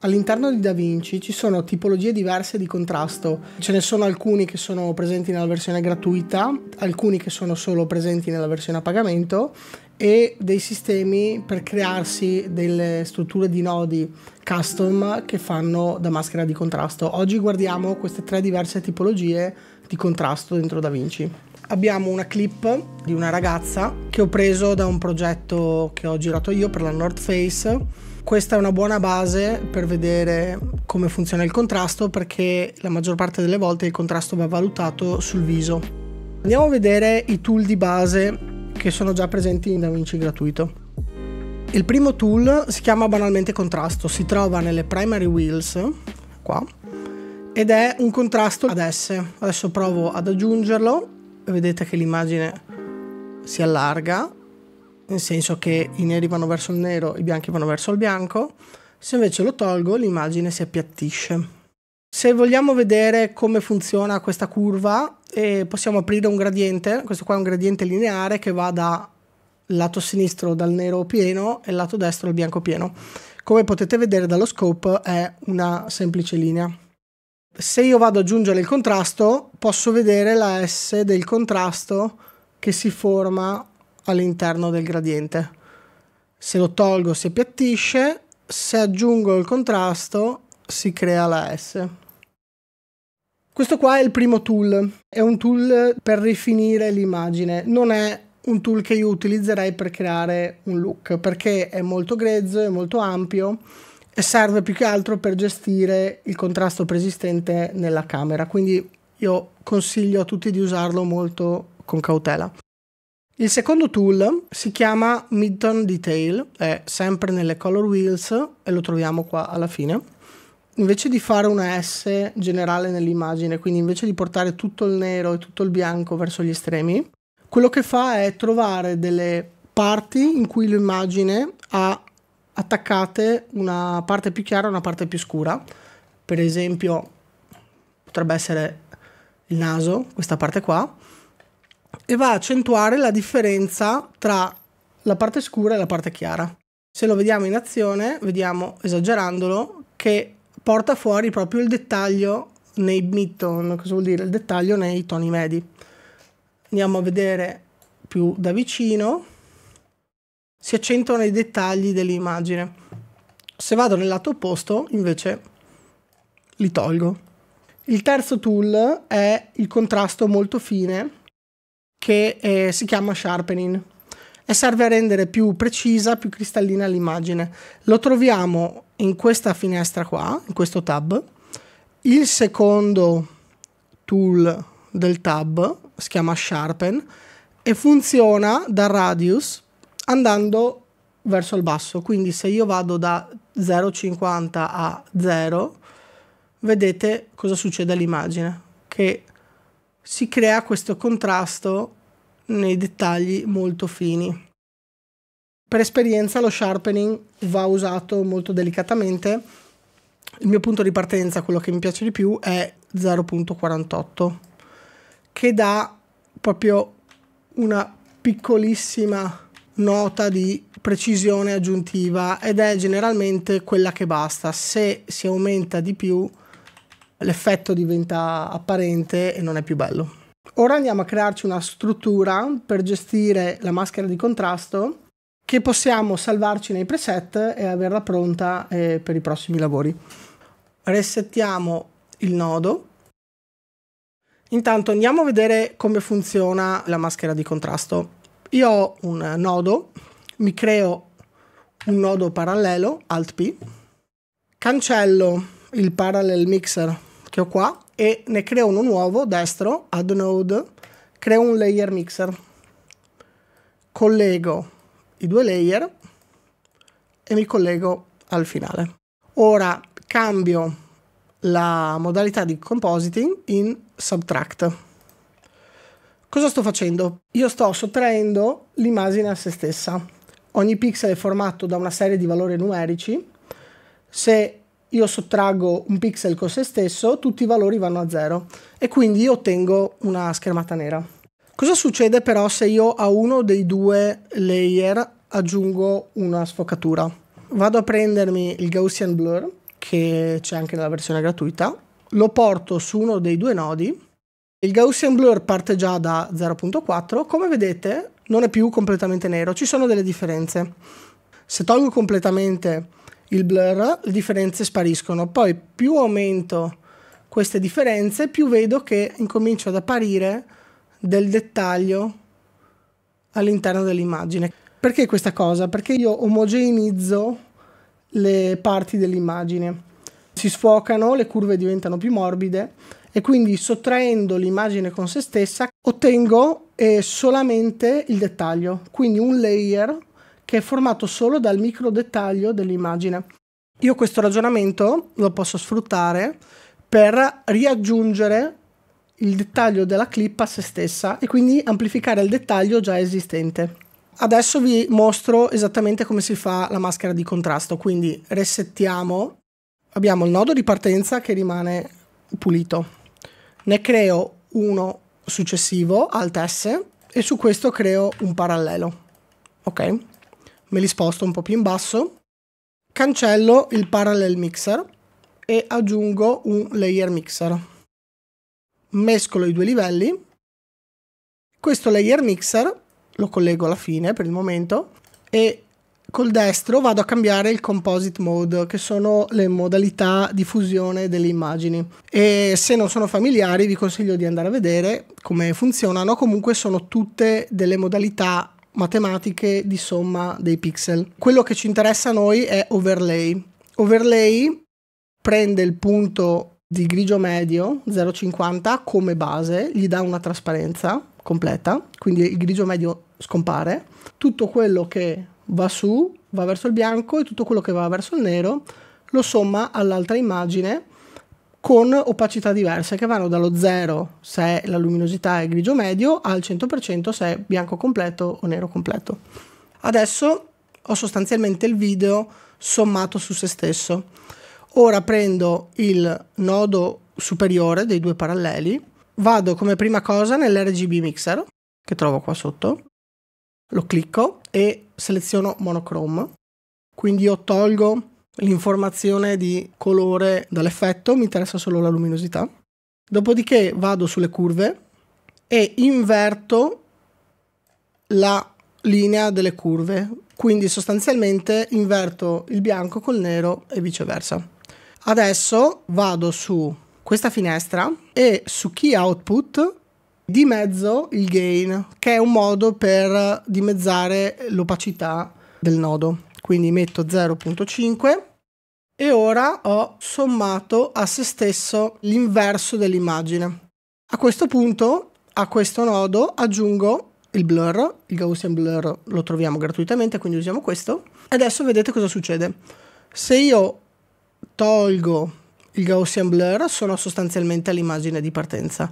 All'interno di Da Vinci ci sono tipologie diverse di contrasto, ce ne sono alcuni che sono presenti nella versione gratuita, alcuni che sono solo presenti nella versione a pagamento e dei sistemi per crearsi delle strutture di nodi custom che fanno da maschera di contrasto. Oggi guardiamo queste tre diverse tipologie di contrasto dentro Da Vinci. Abbiamo una clip di una ragazza che ho preso da un progetto che ho girato io per la North Face questa è una buona base per vedere come funziona il contrasto perché la maggior parte delle volte il contrasto va valutato sul viso. Andiamo a vedere i tool di base che sono già presenti in DaVinci gratuito. Il primo tool si chiama banalmente contrasto, si trova nelle primary wheels, qua, ed è un contrasto ad S. Adesso provo ad aggiungerlo, vedete che l'immagine si allarga nel senso che i neri vanno verso il nero, i bianchi vanno verso il bianco, se invece lo tolgo l'immagine si appiattisce. Se vogliamo vedere come funziona questa curva, eh, possiamo aprire un gradiente, questo qua è un gradiente lineare che va dal lato sinistro dal nero pieno e il lato destro al bianco pieno. Come potete vedere dallo scope è una semplice linea. Se io vado ad aggiungere il contrasto, posso vedere la S del contrasto che si forma all'interno del gradiente. Se lo tolgo si appiattisce, se aggiungo il contrasto si crea la S. Questo qua è il primo tool, è un tool per rifinire l'immagine, non è un tool che io utilizzerei per creare un look perché è molto grezzo, è molto ampio e serve più che altro per gestire il contrasto preesistente nella camera, quindi io consiglio a tutti di usarlo molto con cautela. Il secondo tool si chiama Midtone Detail, è sempre nelle color wheels e lo troviamo qua alla fine. Invece di fare una S generale nell'immagine, quindi invece di portare tutto il nero e tutto il bianco verso gli estremi, quello che fa è trovare delle parti in cui l'immagine ha attaccate una parte più chiara e una parte più scura. Per esempio potrebbe essere il naso, questa parte qua, e va a accentuare la differenza tra la parte scura e la parte chiara. Se lo vediamo in azione, vediamo, esagerandolo, che porta fuori proprio il dettaglio nei mid cosa vuol dire? Il dettaglio nei toni medi. Andiamo a vedere più da vicino, si accentuano i dettagli dell'immagine. Se vado nel lato opposto, invece, li tolgo. Il terzo tool è il contrasto molto fine che eh, si chiama sharpening e serve a rendere più precisa, più cristallina l'immagine. Lo troviamo in questa finestra qua, in questo tab. Il secondo tool del tab si chiama sharpen e funziona da radius andando verso il basso. Quindi se io vado da 0,50 a 0, vedete cosa succede all'immagine, che si crea questo contrasto nei dettagli molto fini. Per esperienza lo sharpening va usato molto delicatamente. Il mio punto di partenza, quello che mi piace di più, è 0.48 che dà proprio una piccolissima nota di precisione aggiuntiva ed è generalmente quella che basta. Se si aumenta di più l'effetto diventa apparente e non è più bello. Ora andiamo a crearci una struttura per gestire la maschera di contrasto che possiamo salvarci nei preset e averla pronta eh, per i prossimi lavori. Resettiamo il nodo. Intanto andiamo a vedere come funziona la maschera di contrasto. Io ho un nodo, mi creo un nodo parallelo, Alt P, cancello il parallel mixer che ho qua e ne creo uno nuovo destro, add node, creo un layer mixer, collego i due layer e mi collego al finale. Ora cambio la modalità di compositing in subtract. Cosa sto facendo? Io sto sottraendo l'immagine a se stessa. Ogni pixel è formato da una serie di valori numerici. Se io sottraggo un pixel con se stesso, tutti i valori vanno a zero e quindi ottengo una schermata nera. Cosa succede però se io a uno dei due layer aggiungo una sfocatura? Vado a prendermi il Gaussian Blur, che c'è anche nella versione gratuita, lo porto su uno dei due nodi, il Gaussian Blur parte già da 0.4, come vedete non è più completamente nero, ci sono delle differenze. Se tolgo completamente il blur, le differenze spariscono. Poi più aumento queste differenze, più vedo che incomincio ad apparire del dettaglio all'interno dell'immagine. Perché questa cosa? Perché io omogeneizzo le parti dell'immagine. Si sfocano, le curve diventano più morbide e quindi sottraendo l'immagine con se stessa ottengo eh, solamente il dettaglio, quindi un layer che è formato solo dal micro dettaglio dell'immagine. Io questo ragionamento lo posso sfruttare per riaggiungere il dettaglio della clip a se stessa e quindi amplificare il dettaglio già esistente. Adesso vi mostro esattamente come si fa la maschera di contrasto, quindi resettiamo, abbiamo il nodo di partenza che rimane pulito, ne creo uno successivo, Alt S, e su questo creo un parallelo, ok? me li sposto un po' più in basso, cancello il parallel mixer e aggiungo un layer mixer. Mescolo i due livelli. Questo layer mixer lo collego alla fine per il momento e col destro vado a cambiare il composite mode che sono le modalità di fusione delle immagini e se non sono familiari vi consiglio di andare a vedere come funzionano comunque sono tutte delle modalità matematiche di somma dei pixel. Quello che ci interessa a noi è overlay. Overlay prende il punto di grigio medio 0,50 come base, gli dà una trasparenza completa, quindi il grigio medio scompare. Tutto quello che va su va verso il bianco e tutto quello che va verso il nero lo somma all'altra immagine con opacità diverse che vanno dallo 0 se la luminosità è grigio medio al 100% se è bianco completo o nero completo. Adesso ho sostanzialmente il video sommato su se stesso. Ora prendo il nodo superiore dei due paralleli, vado come prima cosa nell'RGB mixer che trovo qua sotto, lo clicco e seleziono monochrome, quindi io tolgo l'informazione di colore dall'effetto, mi interessa solo la luminosità. Dopodiché vado sulle curve e inverto la linea delle curve, quindi sostanzialmente inverto il bianco col nero e viceversa. Adesso vado su questa finestra e su key output di mezzo il gain, che è un modo per dimezzare l'opacità del nodo quindi metto 0.5 e ora ho sommato a se stesso l'inverso dell'immagine. A questo punto, a questo nodo, aggiungo il blur, il Gaussian blur lo troviamo gratuitamente, quindi usiamo questo. Adesso vedete cosa succede. Se io tolgo il Gaussian blur, sono sostanzialmente all'immagine di partenza.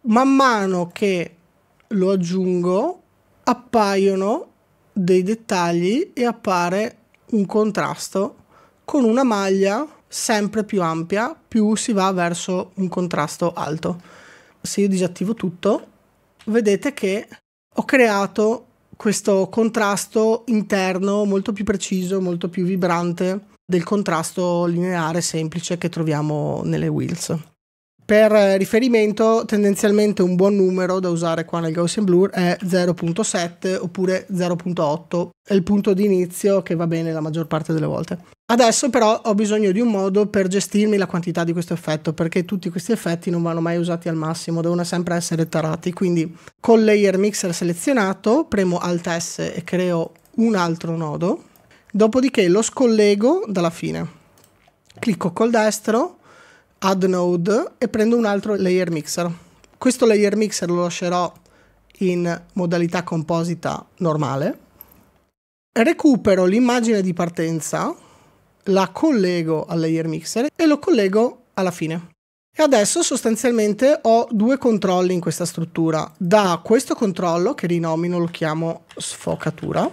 Man mano che lo aggiungo, appaiono dei dettagli e appare un contrasto con una maglia sempre più ampia più si va verso un contrasto alto. Se io disattivo tutto vedete che ho creato questo contrasto interno molto più preciso, molto più vibrante del contrasto lineare semplice che troviamo nelle wheels per riferimento tendenzialmente un buon numero da usare qua nel Gaussian Blur è 0.7 oppure 0.8, è il punto di inizio che va bene la maggior parte delle volte. Adesso però ho bisogno di un modo per gestirmi la quantità di questo effetto perché tutti questi effetti non vanno mai usati al massimo, devono sempre essere tarati, quindi col layer mixer selezionato premo Alt S e creo un altro nodo, dopodiché lo scollego dalla fine. Clicco col destro add node e prendo un altro layer mixer. Questo layer mixer lo lascerò in modalità composita normale. Recupero l'immagine di partenza, la collego al layer mixer e lo collego alla fine. E adesso sostanzialmente ho due controlli in questa struttura. Da questo controllo, che rinomino, lo chiamo sfocatura,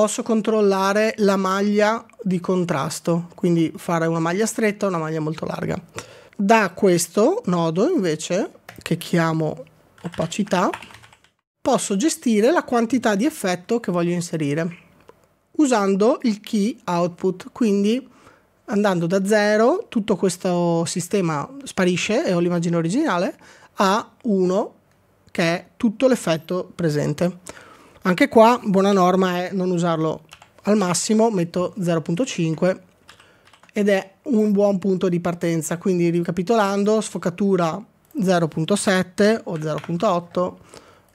posso controllare la maglia di contrasto, quindi fare una maglia stretta o una maglia molto larga. Da questo nodo invece, che chiamo opacità, posso gestire la quantità di effetto che voglio inserire usando il key output, quindi andando da 0 tutto questo sistema sparisce e ho l'immagine originale a 1 che è tutto l'effetto presente. Anche qua buona norma è non usarlo al massimo, metto 0.5 ed è un buon punto di partenza. Quindi ricapitolando, sfocatura 0.7 o 0.8,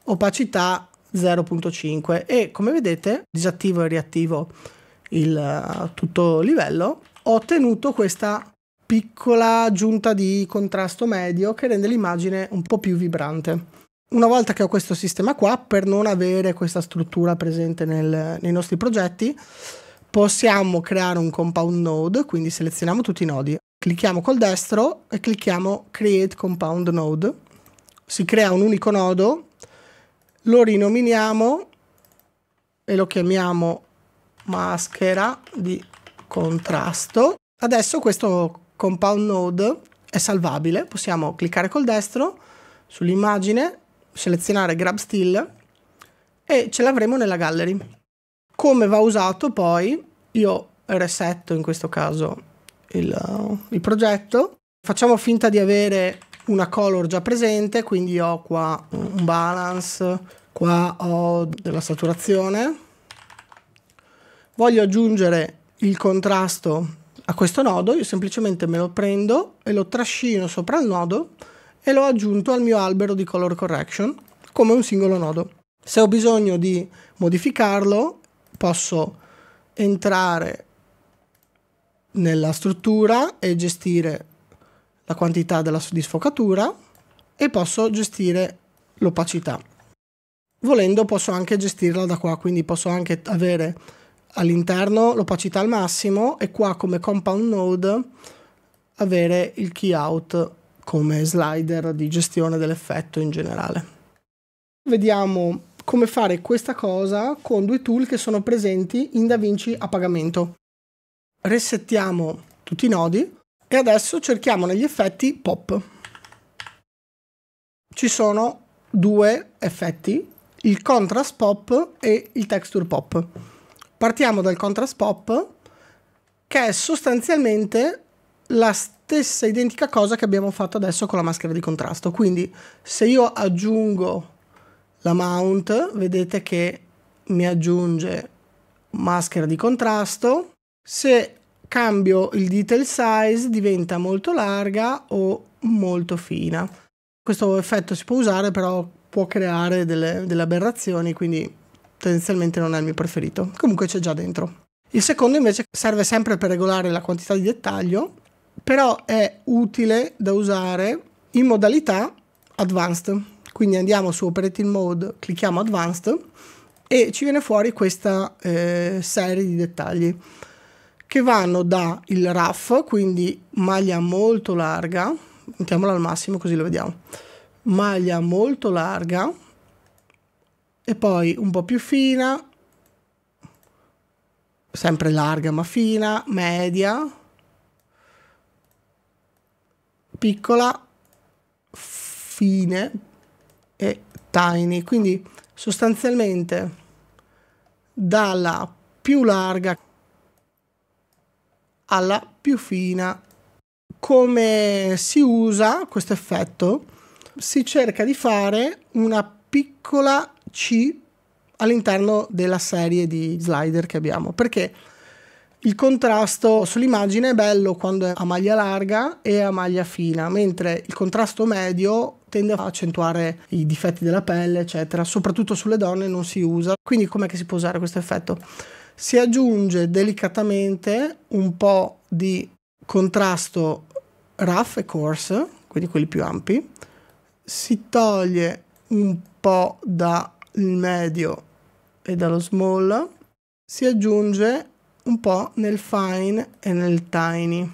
opacità 0.5 e come vedete disattivo e riattivo il eh, tutto livello, ho ottenuto questa piccola aggiunta di contrasto medio che rende l'immagine un po' più vibrante. Una volta che ho questo sistema qua, per non avere questa struttura presente nel, nei nostri progetti, possiamo creare un compound node, quindi selezioniamo tutti i nodi, clicchiamo col destro e clicchiamo create compound node, si crea un unico nodo, lo rinominiamo e lo chiamiamo maschera di contrasto. Adesso questo compound node è salvabile, possiamo cliccare col destro sull'immagine selezionare grab still e ce l'avremo nella gallery. Come va usato poi, io resetto in questo caso il, il progetto, facciamo finta di avere una color già presente, quindi ho qua un balance, qua ho della saturazione, voglio aggiungere il contrasto a questo nodo, io semplicemente me lo prendo e lo trascino sopra il nodo e l'ho aggiunto al mio albero di color correction come un singolo nodo. Se ho bisogno di modificarlo posso entrare nella struttura e gestire la quantità della sfocatura e posso gestire l'opacità. Volendo posso anche gestirla da qua, quindi posso anche avere all'interno l'opacità al massimo e qua come compound node avere il key out come slider di gestione dell'effetto in generale. Vediamo come fare questa cosa con due tool che sono presenti in DaVinci a pagamento. Resettiamo tutti i nodi e adesso cerchiamo negli effetti pop. Ci sono due effetti, il contrast pop e il texture pop. Partiamo dal contrast pop che è sostanzialmente la stessa identica cosa che abbiamo fatto adesso con la maschera di contrasto. Quindi se io aggiungo la mount, vedete che mi aggiunge maschera di contrasto. Se cambio il detail size diventa molto larga o molto fina. Questo effetto si può usare però può creare delle, delle aberrazioni quindi tendenzialmente non è il mio preferito. Comunque c'è già dentro. Il secondo invece serve sempre per regolare la quantità di dettaglio però è utile da usare in modalità advanced. Quindi andiamo su operating mode, clicchiamo advanced e ci viene fuori questa eh, serie di dettagli che vanno dal RAF, quindi maglia molto larga, mettiamola al massimo così lo vediamo, maglia molto larga e poi un po' più fina, sempre larga ma fina, media, piccola, fine e tiny. Quindi sostanzialmente dalla più larga alla più fina. Come si usa questo effetto? Si cerca di fare una piccola C all'interno della serie di slider che abbiamo perché il contrasto sull'immagine è bello quando è a maglia larga e a maglia fina, mentre il contrasto medio tende a accentuare i difetti della pelle, eccetera. Soprattutto sulle donne non si usa. Quindi com'è che si può usare questo effetto? Si aggiunge delicatamente un po' di contrasto rough e coarse, quindi quelli più ampi. Si toglie un po' dal medio e dallo small. Si aggiunge un po' nel fine e nel tiny.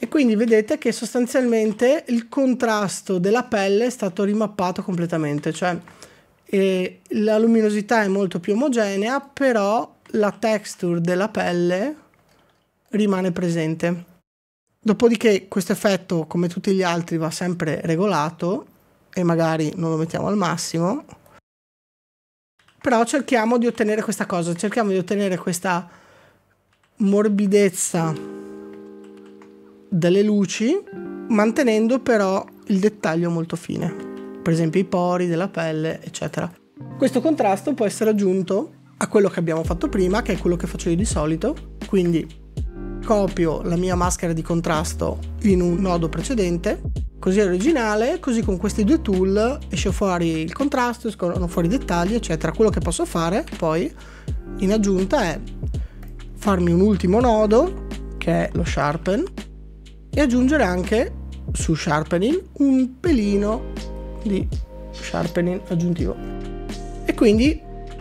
E quindi vedete che sostanzialmente il contrasto della pelle è stato rimappato completamente, cioè eh, la luminosità è molto più omogenea, però la texture della pelle rimane presente. Dopodiché questo effetto, come tutti gli altri, va sempre regolato e magari non lo mettiamo al massimo, però cerchiamo di ottenere questa cosa, cerchiamo di ottenere questa morbidezza delle luci, mantenendo però il dettaglio molto fine, per esempio i pori della pelle, eccetera. Questo contrasto può essere aggiunto a quello che abbiamo fatto prima, che è quello che faccio io di solito, quindi ricopio la mia maschera di contrasto in un nodo precedente, così è originale, così con questi due tool esce fuori il contrasto, escono fuori i dettagli, eccetera. Quello che posso fare poi in aggiunta è farmi un ultimo nodo, che è lo sharpen, e aggiungere anche su sharpening un pelino di sharpening aggiuntivo. E quindi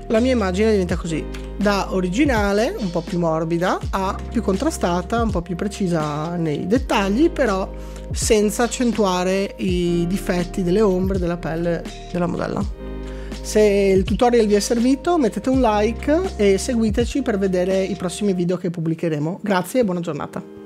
la mia immagine diventa così, da originale, un po' più morbida, a più contrastata, un po' più precisa nei dettagli, però senza accentuare i difetti delle ombre della pelle della modella. Se il tutorial vi è servito mettete un like e seguiteci per vedere i prossimi video che pubblicheremo. Grazie e buona giornata.